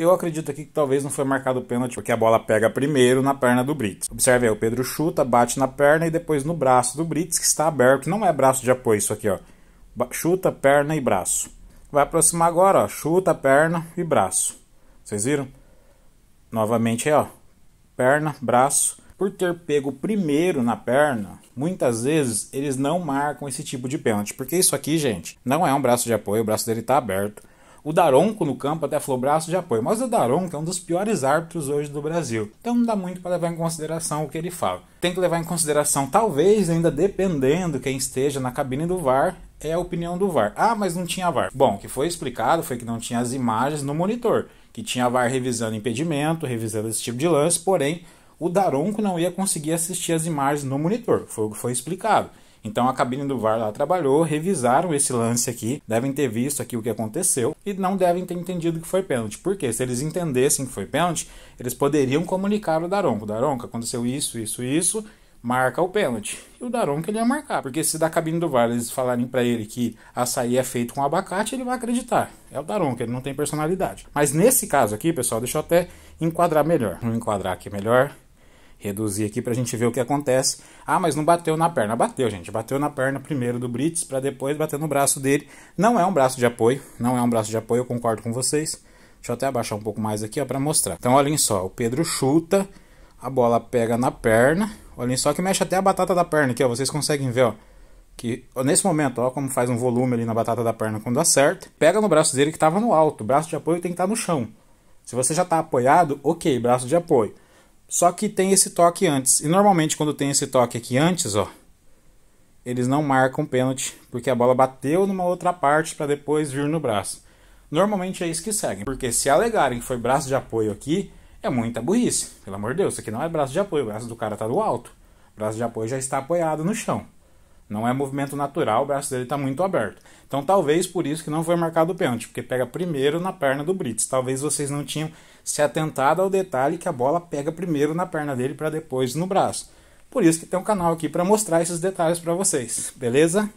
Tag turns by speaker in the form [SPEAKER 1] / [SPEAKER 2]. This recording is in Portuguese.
[SPEAKER 1] Eu acredito aqui que talvez não foi marcado o pênalti, porque a bola pega primeiro na perna do Brits. Observe aí, o Pedro chuta, bate na perna e depois no braço do Brits, que está aberto. Não é braço de apoio isso aqui, ó. Chuta, perna e braço. Vai aproximar agora, ó. Chuta, perna e braço. Vocês viram? Novamente aí, ó. Perna, braço. Por ter pego primeiro na perna, muitas vezes eles não marcam esse tipo de pênalti. Porque isso aqui, gente, não é um braço de apoio, o braço dele está aberto. O Daronco no campo até falou braço de apoio, mas o Daronco é um dos piores árbitros hoje do Brasil. Então não dá muito para levar em consideração o que ele fala. Tem que levar em consideração, talvez ainda dependendo quem esteja na cabine do VAR, é a opinião do VAR. Ah, mas não tinha VAR. Bom, o que foi explicado foi que não tinha as imagens no monitor, que tinha VAR revisando impedimento, revisando esse tipo de lance, porém o Daronco não ia conseguir assistir as imagens no monitor. Foi o que foi explicado. Então a cabine do VAR lá trabalhou, revisaram esse lance aqui, devem ter visto aqui o que aconteceu e não devem ter entendido que foi pênalti. Porque se eles entendessem que foi pênalti, eles poderiam comunicar o Daronco. Daronco, aconteceu isso, isso, isso, marca o pênalti. E o Daronco ele ia marcar, porque se da cabine do VAR eles falarem para ele que açaí é feito com abacate, ele vai acreditar. É o Daronco, ele não tem personalidade. Mas nesse caso aqui, pessoal, deixa eu até enquadrar melhor. Vamos enquadrar aqui melhor reduzir aqui para a gente ver o que acontece. Ah, mas não bateu na perna. Bateu, gente. Bateu na perna primeiro do Brits para depois bater no braço dele. Não é um braço de apoio, não é um braço de apoio, eu concordo com vocês. Deixa eu até abaixar um pouco mais aqui, ó, para mostrar. Então, olhem só, o Pedro chuta, a bola pega na perna. Olhem só que mexe até a batata da perna aqui, ó, vocês conseguem ver, ó. Que nesse momento, ó, como faz um volume ali na batata da perna quando acerta. Pega no braço dele que estava no alto. O braço de apoio tem que estar tá no chão. Se você já está apoiado, ok, braço de apoio. Só que tem esse toque antes. E normalmente quando tem esse toque aqui antes, ó, eles não marcam pênalti porque a bola bateu numa outra parte para depois vir no braço. Normalmente é isso que seguem, porque se alegarem que foi braço de apoio aqui, é muita burrice. Pelo amor de Deus, isso aqui não é braço de apoio, o braço do cara tá do alto. O braço de apoio já está apoiado no chão. Não é movimento natural, o braço dele está muito aberto. Então talvez por isso que não foi marcado o pênalti, porque pega primeiro na perna do Brits. Talvez vocês não tinham se atentado ao detalhe que a bola pega primeiro na perna dele para depois no braço. Por isso que tem um canal aqui para mostrar esses detalhes para vocês, beleza?